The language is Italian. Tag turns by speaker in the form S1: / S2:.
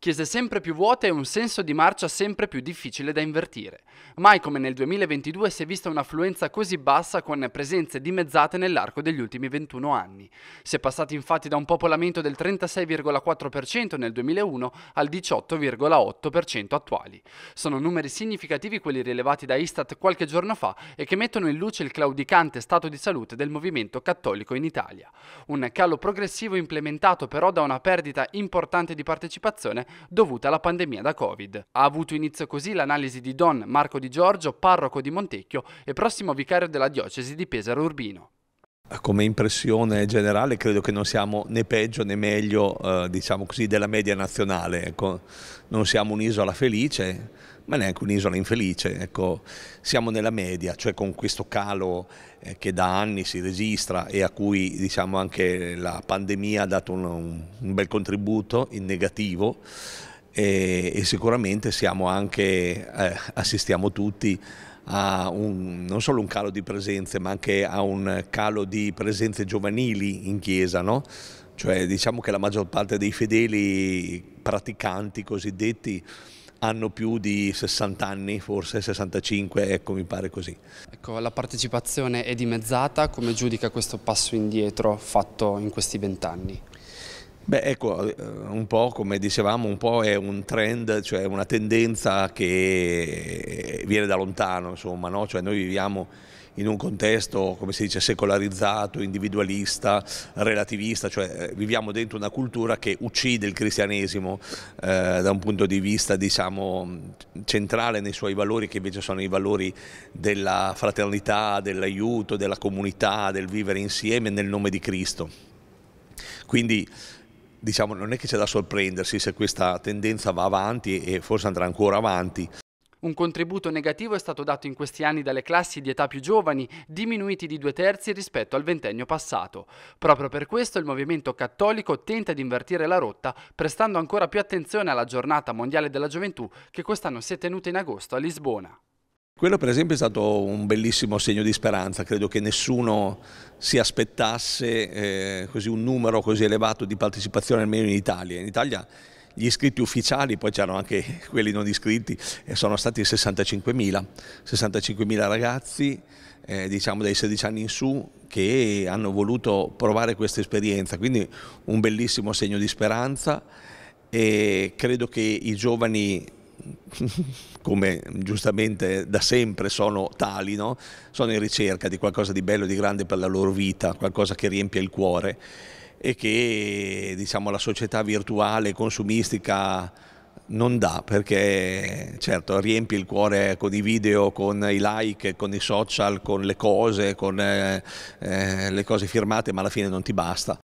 S1: Chiese sempre più vuote e un senso di marcia sempre più difficile da invertire. Mai come nel 2022 si è vista un'affluenza così bassa con presenze dimezzate nell'arco degli ultimi 21 anni. Si è passati infatti da un popolamento del 36,4% nel 2001 al 18,8% attuali. Sono numeri significativi quelli rilevati da Istat qualche giorno fa e che mettono in luce il claudicante stato di salute del movimento cattolico in Italia. Un calo progressivo implementato però da una perdita importante di partecipazione dovuta alla pandemia da Covid. Ha avuto inizio così l'analisi di Don Marco Di Giorgio, parroco di Montecchio e prossimo vicario della diocesi di Pesaro Urbino.
S2: Come impressione generale credo che non siamo né peggio né meglio eh, diciamo così, della media nazionale, ecco. non siamo un'isola felice, ma neanche un'isola infelice. Ecco, siamo nella media, cioè con questo calo eh, che da anni si registra e a cui diciamo, anche la pandemia ha dato un, un bel contributo in negativo e, e sicuramente anche, eh, assistiamo tutti a un, non solo un calo di presenze ma anche a un calo di presenze giovanili in chiesa. No? Cioè diciamo che la maggior parte dei fedeli praticanti cosiddetti hanno più di 60 anni, forse 65,
S1: ecco mi pare così. Ecco, la partecipazione è dimezzata, come giudica questo passo indietro fatto in questi vent'anni? Beh, ecco, eh, un po' come
S2: dicevamo, un po' è un trend, cioè una tendenza che eh, viene da lontano, insomma, no? cioè noi viviamo in un contesto, come si dice, secolarizzato, individualista, relativista, cioè eh, viviamo dentro una cultura che uccide il cristianesimo eh, da un punto di vista, diciamo, centrale nei suoi valori, che invece sono i valori della fraternità, dell'aiuto, della comunità, del vivere insieme nel nome di Cristo. Quindi diciamo, non è che c'è da sorprendersi se questa tendenza va avanti e forse andrà ancora avanti.
S1: Un contributo negativo è stato dato in questi anni dalle classi di età più giovani, diminuiti di due terzi rispetto al ventennio passato. Proprio per questo il movimento cattolico tenta di invertire la rotta, prestando ancora più attenzione alla giornata mondiale della gioventù che quest'anno si è tenuta in agosto a Lisbona.
S2: Quello per esempio è stato un bellissimo segno di speranza, credo che nessuno si aspettasse eh, un numero così elevato di partecipazione almeno in Italia. In Italia gli iscritti ufficiali, poi c'erano anche quelli non iscritti, eh, sono stati 65.000, 65.000 ragazzi eh, diciamo dai 16 anni in su che hanno voluto provare questa esperienza, quindi un bellissimo segno di speranza e credo che i giovani come giustamente da sempre sono tali, no? sono in ricerca di qualcosa di bello, di grande per la loro vita, qualcosa che riempie il cuore e che diciamo, la società virtuale consumistica non dà perché certo riempie il cuore con i video, con i like, con i social, con le cose, con eh, eh le cose firmate ma alla fine non ti basta